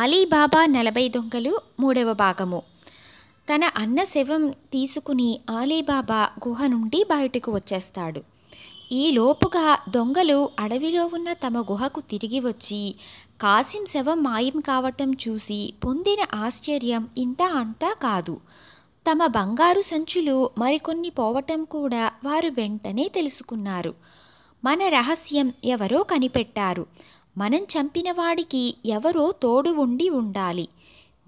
Ali Baba నలభై దొంగలు మూడవ భాగము తన అన్న శవం తీసుకుని ఆలీబాబా గుహ నుండి బయటకు వచ్చేస్తాడు ఈ లోపుగా దొంగలు అడవిలో ఉన్న తమ గుహకు తిరిగి వచ్చి కాసిం శవం మాయం కావటం చూసి పొందిన ఆశ్చర్యం ఇంత అంతా కాదు తమ బంగారు సంచులు మరికొన్ని పోవటం కూడా వారు వెంటనే తెలుసుకున్నారు మన రహస్యం ఎవరో కనిపెట్టారు మనం చంపినవాడికి ఎవరో తోడు ఉండి ఉండాలి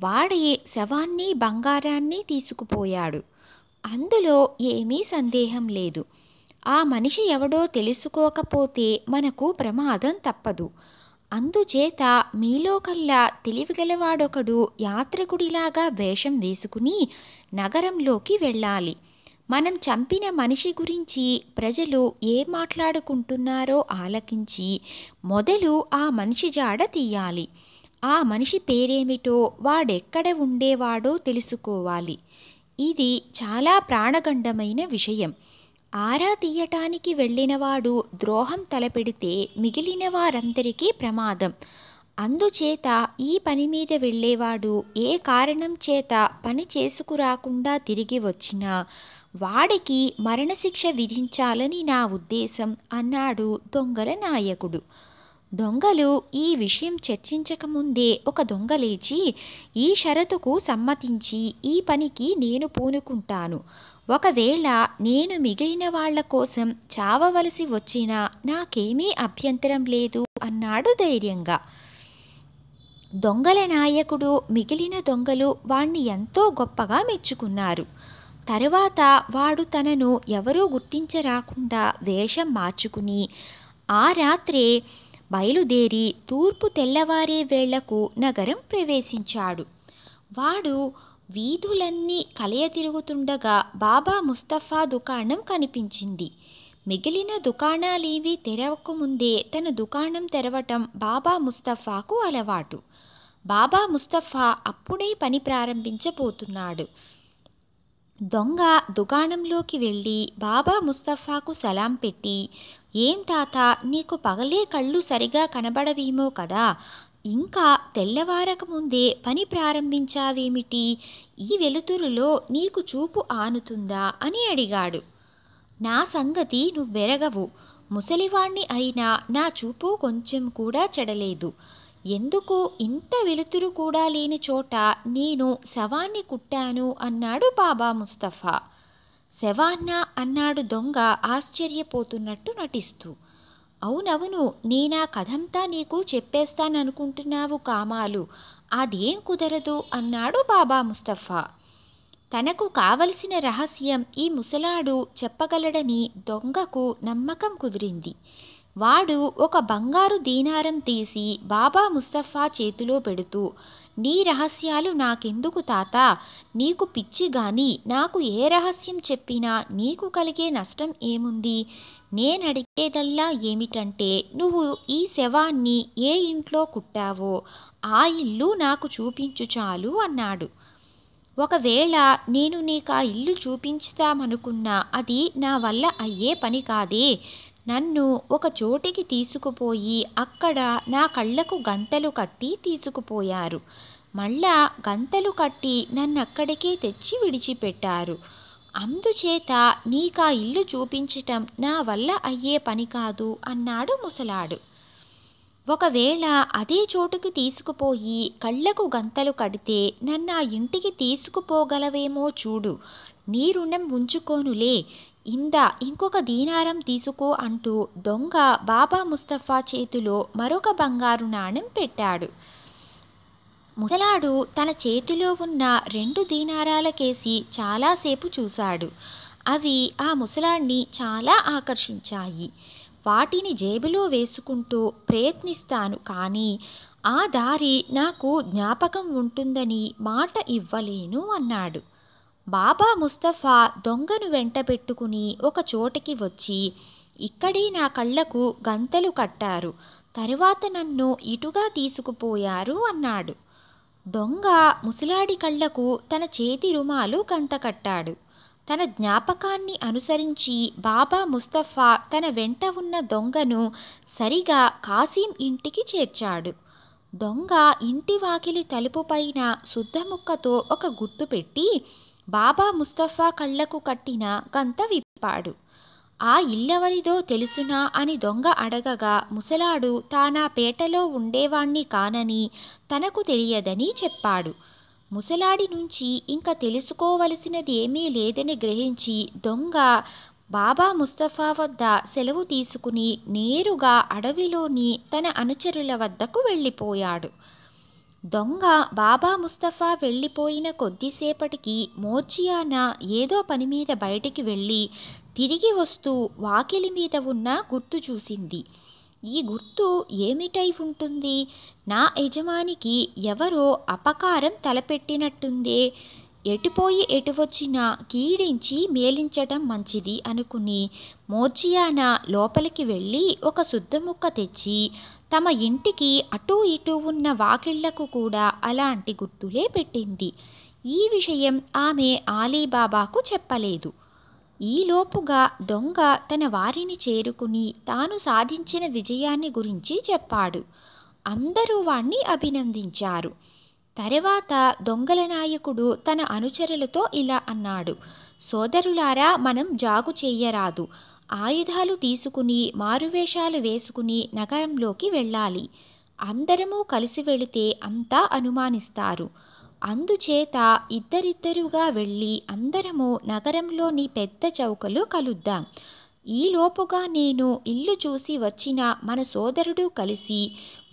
వాడే శవాన్ని బంగారాన్ని తీసుకుపోయాడు అందులో ఏమీ సందేహం లేదు ఆ మనిషి ఎవడో తెలుసుకోకపోతే మనకు ప్రమాదం తప్పదు అందుచేత మీలో కల్లా తెలివిగలవాడొకడు యాత్రకుడిలాగా వేషం వేసుకుని నగరంలోకి వెళ్ళాలి మనం చంపిన మనిషి గురించి ప్రజలు ఏ మాట్లాడుకుంటున్నారో ఆలకించి మొదలు ఆ మనిషి జాడ తీయాలి ఆ మనిషి పేరేమిటో వాడెక్కడ ఉండేవాడో తెలుసుకోవాలి ఇది చాలా ప్రాణగండమైన విషయం ఆరా తీయటానికి వెళ్ళినవాడు ద్రోహం తలపెడితే మిగిలిన వారందరికీ ప్రమాదం అందుచేత ఈ పని మీద వెళ్ళేవాడు ఏ కారణం చేత పని చేసుకురాకుండా తిరిగి వచ్చినా వాడికి మరణశిక్ష విధించాలని నా ఉద్దేశం అన్నాడు దొంగల నాయకుడు దొంగలు ఈ విషయం చర్చించకముందే ఒక దొంగ లేచి ఈ షరతుకు సమ్మతించి ఈ పనికి నేను పూనుకుంటాను ఒకవేళ నేను మిగిలిన వాళ్ల కోసం చావవలసి వచ్చినా నాకేమీ అభ్యంతరం లేదు అన్నాడు ధైర్యంగా దొంగల నాయకుడు మిగిలిన దొంగలు వాణ్ణి ఎంతో గొప్పగా మెచ్చుకున్నారు తరువాత వాడు తనను ఎవరూ గుర్తించరాకుండా వేషం మార్చుకుని ఆ రాత్రే బయలుదేరి తూర్పు తెల్లవారే వేళ్లకు నగరం ప్రవేశించాడు వాడు వీధులన్నీ కలయ తిరుగుతుండగా బాబా ముస్తఫా దుకాణం కనిపించింది మిగిలిన దుకాణాలేవి తెరవకముందే తన దుకాణం తెరవటం బాబా ముస్తఫాకు అలవాటు బాబా ముస్తఫా అప్పుడే పని ప్రారంభించబోతున్నాడు దొంగ దుకాణంలోకి వెళ్ళి బాబా ముస్తఫాకు సలాం పెట్టి ఏం తాత నీకు పగలే కళ్ళు సరిగా కనబడవేమో కదా ఇంకా తెల్లవారక ముందే పని ప్రారంభించావేమిటి ఈ వెలుతురులో నీకు చూపు ఆనుతుందా అని అడిగాడు నా సంగతి నువ్వెరగవు ముసలివాణ్ణి అయినా నా చూపు కొంచెం కూడా చెడలేదు ఎందుకు ఇంత వెలుతురు కూడా లేని చోట నేను శవాన్ని కుట్టాను అన్నాడు బాబా ముస్తఫా శవాన్న అన్నాడు దొంగ ఆశ్చర్యపోతున్నట్టు నటిస్తూ అవునవును నేనా కథంతా నీకు చెప్పేస్తాననుకుంటున్నావు కామాలు అదేం కుదరదు అన్నాడు బాబా ముస్తఫా తనకు కావలసిన రహస్యం ఈ ముసలాడు చెప్పగలడని దొంగకు నమ్మకం కుదిరింది వాడు ఒక బంగారు దీనారం తీసి బాబా ముస్తఫా చేతిలో పెడుతూ నీ రహస్యాలు నాకెందుకు తాత నీకు పిచ్చి గాని నాకు ఏ రహస్యం చెప్పినా నీకు కలిగే నష్టం ఏముంది నేనడిగేదల్లా ఏమిటంటే నువ్వు ఈ శవాన్ని ఏ ఇంట్లో కుట్టావో ఆ ఇల్లు నాకు చూపించు చాలు అన్నాడు ఒకవేళ నేను నీకు ఆ ఇల్లు చూపించుతామనుకున్నా అది నా వల్ల అయ్యే పని కాదే నన్ను ఒక చోటికి తీసుకుపోయి అక్కడ నా కళ్ళకు గంతలు కట్టి తీసుకుపోయారు మళ్ళా గంతలు కట్టి నన్ను అక్కడికే తెచ్చి విడిచిపెట్టారు అందుచేత నీకా ఇల్లు చూపించటం నా వల్ల అయ్యే పని కాదు అన్నాడు ముసలాడు ఒకవేళ అదే చోటుకి తీసుకుపోయి కళ్ళకు గంతలు కడితే నన్ను ఆ ఇంటికి తీసుకుపోగలవేమో చూడు నీ రుణం ఉంచుకోనులే ఇందా ఇంకొక దీనారం తీసుకో అంటూ దొంగ బాబా ముస్తఫా చేతిలో మరొక బంగారు నాణెం పెట్టాడు ముసలాడు తన చేతిలో ఉన్న రెండు దీనారాలకేసి చాలాసేపు చూశాడు అవి ఆ ముసలాడిని చాలా ఆకర్షించాయి వాటిని జేబులో వేసుకుంటూ ప్రయత్నిస్తాను కానీ ఆ దారి నాకు జ్ఞాపకం ఉంటుందని మాట ఇవ్వలేను అన్నాడు బాబా ముస్తఫా దొంగను వెంట పెట్టుకుని ఒక చోటికి వచ్చి ఇక్కడే నా కళ్ళకు గంతలు కట్టారు తరువాత నన్ను ఇటుగా తీసుకుపోయారు అన్నాడు దొంగ ముసలాడి కళ్ళకు తన చేతి రుమాలు గంత కట్టాడు తన జ్ఞాపకాన్ని అనుసరించి బాబా ముస్తఫా తన వెంట ఉన్న దొంగను సరిగా కాసిం ఇంటికి చేర్చాడు దొంగ ఇంటి వాకిలి తలుపుపైన శుద్ధముక్కతో ఒక గుర్తు పెట్టి బాబా ముస్తఫా కళ్ళకు కట్టిన గంత విప్పాడు ఆ ఇల్లెవరిదో తెలుసునా అని దొంగ అడగగా ముసలాడు తానా పేటలో ఉండేవాణ్ణి కానని తనకు తెలియదని చెప్పాడు ముసలాడి నుంచి ఇంకా తెలుసుకోవలసినది ఏమీ లేదని గ్రహించి దొంగ బాబా ముస్తఫా వద్ద సెలవు తీసుకుని నేరుగా అడవిలోని తన అనుచరుల వద్దకు వెళ్ళిపోయాడు దొంగ బాబా ముస్తఫా వెళ్ళిపోయిన కొద్దిసేపటికి మోర్జియాన ఏదో పని మీద బయటికి వెళ్ళి తిరిగి వస్తూ వాకిలి మీద ఉన్న గుర్తు చూసింది ఈ గుర్తు ఏమిటై ఉంటుంది నా యజమానికి ఎవరో అపకారం తలపెట్టినట్టుందే ఎటుపోయి ఎటువచ్చినా కీడించి మేలించటం మంచిది అనుకుని మోర్జియానా లోపలికి వెళ్ళి ఒక శుద్ధముక్క తెచ్చి తమ ఇంటికి అటూ ఇటూ ఉన్న వాకిళ్లకు కూడా అలాంటి గుర్తులే పెట్టింది ఈ విషయం ఆమె ఆలీబాబాకు చెప్పలేదు ఈలోపుగా దొంగ తన వారిని చేరుకుని తాను సాధించిన విజయాన్ని గురించి చెప్పాడు అందరూ వాణ్ణి అభినందించారు తర్వాత దొంగల నాయకుడు తన అనుచరులతో ఇలా అన్నాడు సోదరులారా మనం జాగు చెయ్యరాదు ఆయుధాలు తీసుకుని మారువేషాలు వేసుకుని నగరంలోకి వెళ్ళాలి అందరమూ కలిసి వెళితే అంతా అనుమానిస్తారు అందుచేత ఇద్దరిద్దరుగా వెళ్ళి అందరము నగరంలోని పెద్ద చౌకలో కలుద్దాం ఈలోపుగా నేను ఇల్లు చూసి వచ్చిన మన సోదరుడు కలిసి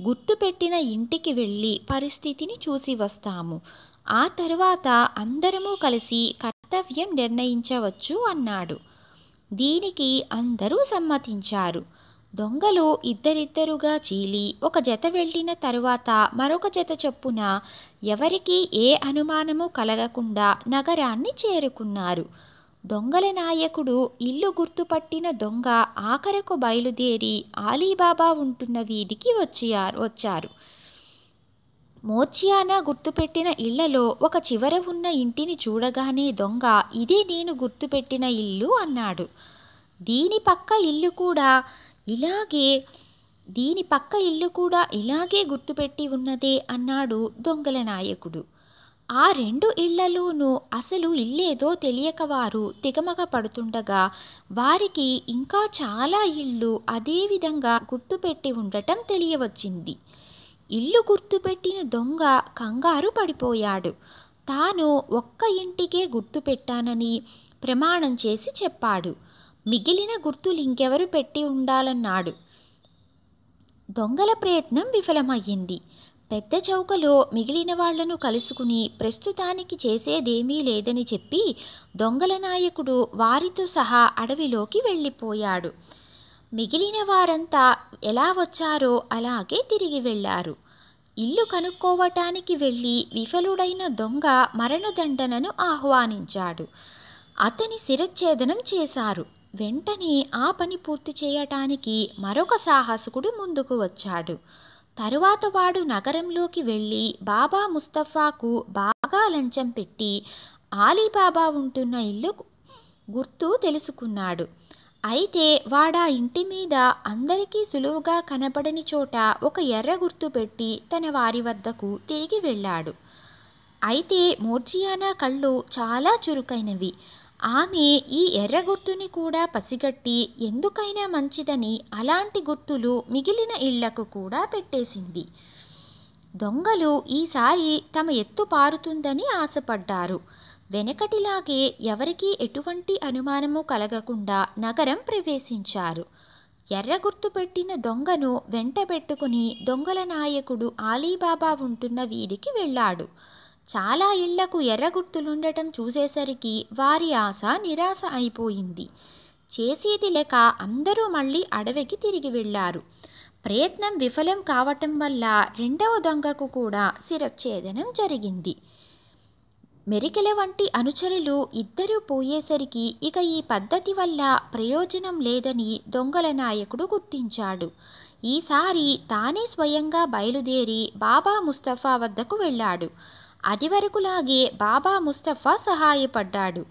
గుర్తుపెట్టిన ఇంటికి వెళ్ళి పరిస్థితిని చూసి వస్తాము ఆ తర్వాత అందరము కలిసి కర్తవ్యం నిర్ణయించవచ్చు అన్నాడు దీనికి అందరూ సమ్మతించారు దొంగలు ఇద్దరిద్దరుగా చీలి ఒక జత వెళ్ళిన తరువాత మరొక జత చొప్పున ఎవరికీ ఏ అనుమానము కలగకుండా నగరాన్ని చేరుకున్నారు దొంగల నాయకుడు ఇల్లు గుర్తుపట్టిన దొంగ ఆఖరకు బయలుదేరి ఆలీబాబా ఉంటున్న వీధికి వచ్చి వచ్చారు మోర్చియానా గుర్తుపెట్టిన ఇళ్లలో ఒక చివర ఉన్న ఇంటిని చూడగానే దొంగ ఇదే నేను గుర్తుపెట్టిన ఇల్లు అన్నాడు దీని పక్క ఇల్లు కూడా ఇలాగే దీని పక్క ఇల్లు కూడా ఇలాగే గుర్తుపెట్టి ఉన్నదే అన్నాడు దొంగల నాయకుడు ఆ రెండు ఇళ్లలోనూ అసలు ఇల్లేదో తెలియక వారు తిగమగ పడుతుండగా వారికి ఇంకా చాలా ఇళ్ళు అదేవిధంగా గుర్తుపెట్టి ఉండటం తెలియవచ్చింది ఇల్లు గుర్తుపెట్టిన దొంగ కంగారు పడిపోయాడు తాను ఒక్క ఇంటికే గుర్తుపెట్టానని ప్రమాణం చేసి చెప్పాడు మిగిలిన గుర్తులు ఇంకెవరు పెట్టి ఉండాలన్నాడు దొంగల ప్రయత్నం విఫలమయ్యింది పెద్ద చౌకలో మిగిలిన వాళ్లను కలుసుకుని ప్రస్తుతానికి చేసేదేమీ లేదని చెప్పి దొంగల నాయకుడు వారితో సహా అడవిలోకి వెళ్ళిపోయాడు మిగిలిన వారంతా ఎలా వచ్చారో అలాగే తిరిగి వెళ్ళారు ఇల్లు కనుక్కోవటానికి వెళ్ళి విఫలుడైన దొంగ మరణదండనను ఆహ్వానించాడు అతని శిరచ్ఛేదనం చేశారు వెంటనే ఆ పని పూర్తి చేయటానికి మరొక సాహసుకుడు ముందుకు వచ్చాడు తరువాత వాడు నగరంలోకి వెళ్ళి బాబా ముస్తఫాకు బాగా లంచం పెట్టి ఆలీబాబా ఉంటున్న ఇల్లు గుర్తు తెలుసుకున్నాడు అయితే వాడా ఇంటి మీద అందరికీ సులువుగా కనపడని చోట ఒక ఎర్ర గుర్తు పెట్టి తన వారి వద్దకు తిరిగి వెళ్ళాడు అయితే మోర్జియానా కళ్ళు చాలా చురుకైనవి ఆమె ఈ ఎర్ర గుర్తుని కూడా పసిగట్టి ఎందుకైనా మంచిదని అలాంటి గుర్తులు మిగిలిన ఇళ్లకు కూడా పెట్టేసింది దొంగలు ఈసారి తమ ఎత్తు పారుతుందని ఆశపడ్డారు వెనకటిలాగే ఎవరికీ ఎటువంటి అనుమానము కలగకుండా నగరం ప్రవేశించారు ఎర్ర గుర్తుపెట్టిన దొంగను వెంటబెట్టుకుని దొంగల నాయకుడు ఆలీబాబా ఉంటున్న వీధికి వెళ్ళాడు చాలా ఇళ్లకు ఎర్ర గుర్తులుండటం చూసేసరికి వారి ఆశ నిరాశ అయిపోయింది చేసేది లేక అందరూ మళ్ళీ అడవికి తిరిగి వెళ్ళారు ప్రయత్నం విఫలం కావటం వల్ల రెండవ దొంగకు కూడా శిరచ్ఛేదనం జరిగింది మెరికెల వంటి అనుచరులు ఇద్దరూ పోయేసరికి ఇక ఈ పద్ధతి వల్ల ప్రయోజనం లేదని దొంగల నాయకుడు గుర్తించాడు ఈసారి తానే స్వయంగా బయలుదేరి బాబా ముస్తఫా వద్దకు వెళ్ళాడు అది వరకులాగే బాబా ముస్తఫా సహాయపడ్డాడు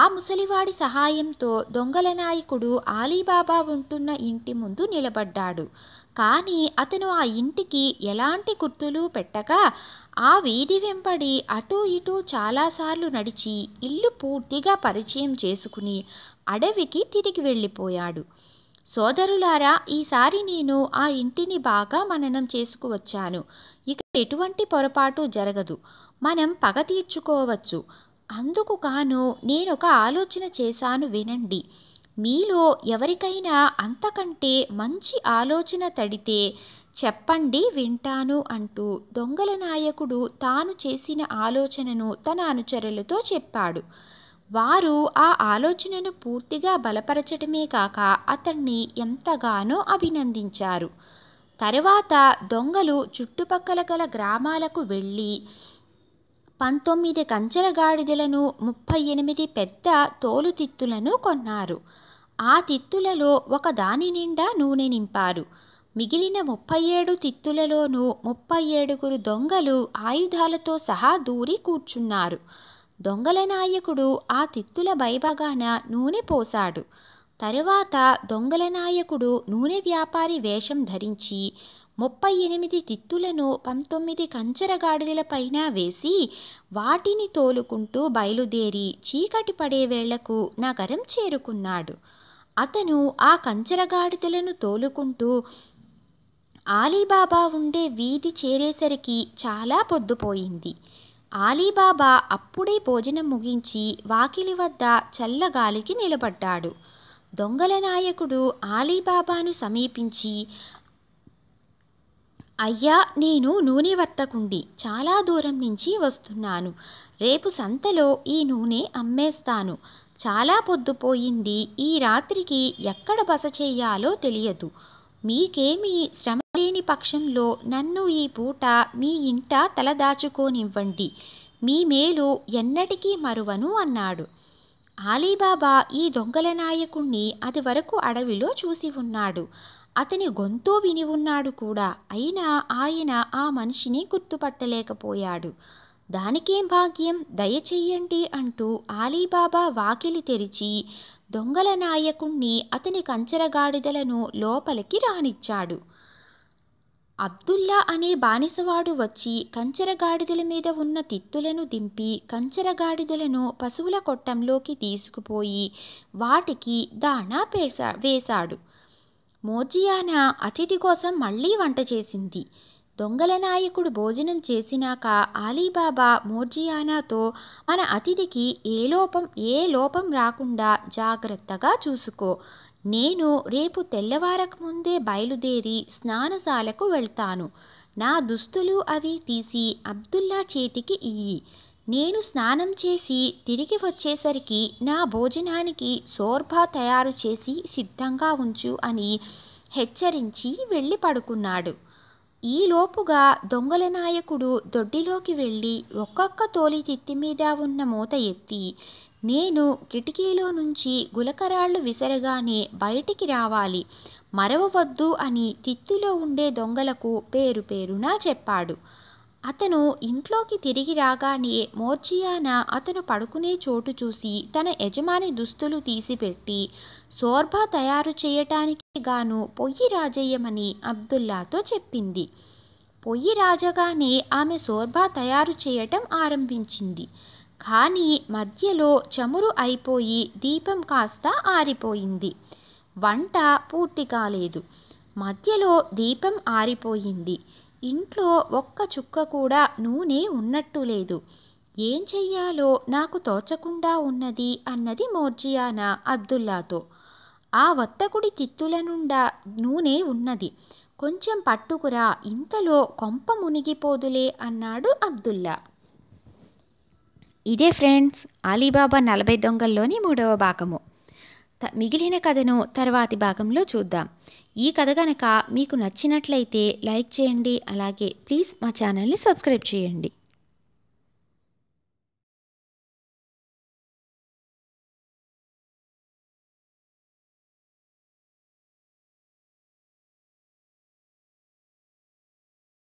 ఆ ముసలివాడి సహాయంతో దొంగల నాయకుడు ఆలీబాబా ఉంటున్న ఇంటి ముందు నిలబడ్డాడు కానీ అతను ఆ ఇంటికి ఎలాంటి గుర్తులు పెట్టక ఆ వీధి వెంబడి అటూ ఇటూ చాలాసార్లు నడిచి ఇల్లు పూర్తిగా పరిచయం చేసుకుని అడవికి తిరిగి వెళ్ళిపోయాడు సోదరులారా ఈసారి నేను ఆ ఇంటిని బాగా మననం చేసుకువచ్చాను ఇక ఎటువంటి పొరపాటు జరగదు మనం పగ తీర్చుకోవచ్చు అందుకు గాను నేనొక ఆలోచన చేశాను వినండి మీలో ఎవరికైనా అంతకంటే మంచి ఆలోచన తడితే చెప్పండి వింటాను అంటూ దొంగల నాయకుడు తాను చేసిన ఆలోచనను తన అనుచరులతో చెప్పాడు వారు ఆ ఆలోచనను పూర్తిగా బలపరచడమే కాక అతన్ని ఎంతగానో అభినందించారు తరువాత దొంగలు చుట్టుపక్కల గల గ్రామాలకు వెళ్ళి పంతొమ్మిది కంచెల గాడిదలను ముప్పై ఎనిమిది పెద్ద తోలుతిత్తులను కొన్నారు ఆ తిత్తులలో ఒక దాని నిండా నూనె నింపారు మిగిలిన ముప్పై ఏడు తిత్తులలోనూ ముప్పై ఏడుగురు దొంగలు ఆయుధాలతో సహా దూరి కూర్చున్నారు దొంగల నాయకుడు ఆ తిత్తుల భయభగాన నూనె పోశాడు తరువాత దొంగల నాయకుడు నూనె వ్యాపారి వేషం ధరించి ముప్పై ఎనిమిది తిత్తులను పంతొమ్మిది కంచరగాడిదలపైన వేసి వాటిని తోలుకుంటూ బయలుదేరి చీకటి పడే వేళకు నగరం చేరుకున్నాడు అతను ఆ కంచరగాడిదలను తోలుకుంటూ ఆలీబాబా ఉండే వీధి చేరేసరికి చాలా పొద్దుపోయింది ఆలీబాబా అప్పుడే భోజనం ముగించి వాకిలి వద్ద చల్లగాలికి నిలబడ్డాడు దొంగల నాయకుడు ఆలీబాబాను సమీపించి అయ్యా నేను నూనె వర్తకుండి చాలా దూరం నుంచి వస్తున్నాను రేపు సంతలో ఈ నూనె అమ్మేస్తాను చాలా పొద్దుపోయింది ఈ రాత్రికి ఎక్కడ బస చేయాలో తెలియదు మీకేమీ శ్రమ లేని పక్షంలో నన్ను ఈ పూట మీ ఇంట తలదాచుకోనివ్వండి మీ మేలు ఎన్నటికీ మరువను అన్నాడు ఆలీబాబా ఈ దొంగల నాయకుణ్ణి అది వరకు అడవిలో చూసి ఉన్నాడు అతని గొంతు విని ఉన్నాడు కూడా అయినా ఆయన ఆ మనిషిని గుర్తుపట్టలేకపోయాడు దానికేం భాగ్యం దయచెయ్యండి అంటూ ఆలీబాబా వాకిలి తెరిచి దొంగల నాయకుణ్ణి అతని కంచరగాడిదలను లోపలికి రానిచ్చాడు అబ్దుల్లా అనే బానిసవాడు వచ్చి కంచరగాడిదల మీద ఉన్న తిత్తులను దింపి కంచరగాడిదలను పశువుల కొట్టంలోకి తీసుకుపోయి వాటికి దాణా పేసా వేశాడు మోర్జియానా అతిథి కోసం మళ్ళీ వంట చేసింది దొంగల నాయకుడు భోజనం చేసినాక ఆలీబాబా మోర్జియానాతో మన అతిథికి ఏ లోపం ఏ లోపం రాకుండా జాగ్రత్తగా చూసుకో నేను రేపు తెల్లవారకు ముందే బయలుదేరి స్నానశాలకు వెళ్తాను నా దుస్తులు అవి తీసి అబ్దుల్లా చేతికి ఇయ్యి నేను స్నానం చేసి తిరిగి వచ్చేసరికి నా భోజనానికి సోర్బా తయారు చేసి సిద్ధంగా ఉంచు అని హెచ్చరించి వెళ్ళి పడుకున్నాడు ఈలోపుగా దొంగల నాయకుడు దొడ్డిలోకి వెళ్ళి ఒక్కొక్క తోలి తిత్తి మీద ఉన్న మూత ఎత్తి నేను కిటికీలో నుంచి గులకరాళ్ళు విసరగానే బయటికి రావాలి మరవవద్దు అని తిత్తులో ఉండే దొంగలకు పేరు పేరునా చెప్పాడు అతను ఇంట్లోకి తిరిగి రాగానే మోర్జియానా అతను పడుకునే చోటు చూసి తన యజమాని దుస్తులు తీసిపెట్టి సోర్భా తయారు చేయటానికి గాను పొయ్యి రాజేయమని అబ్దుల్లాతో చెప్పింది పొయ్యి రాజగానే ఆమె సోర్భా తయారు చేయటం ఆరంభించింది కానీ మధ్యలో చమురు అయిపోయి దీపం కాస్త ఆరిపోయింది వంట పూర్తి కాలేదు మధ్యలో దీపం ఆరిపోయింది ఇంట్లో ఒక్క చుక్క కూడా నూనె ఉన్నట్టు లేదు ఏం చెయ్యాలో నాకు తోచకుండా ఉన్నది అన్నది మోర్జియానా అబ్దుల్లాతో ఆ వర్తకుడి తిత్తుల నుండా నూనె ఉన్నది కొంచెం పట్టుకురా ఇంతలో కొంప మునిగిపోదులే అన్నాడు అబ్దుల్లా ఇదే ఫ్రెండ్స్ అలీబాబా నలభై దొంగల్లోని మూడవ భాగము మిగిలిన కథను తర్వాతి భాగంలో చూద్దాం ఈ కథ కనుక మీకు నచ్చినట్లయితే లైక్ చేయండి అలాగే ప్లీజ్ మా ఛానల్ని సబ్స్క్రైబ్ చేయండి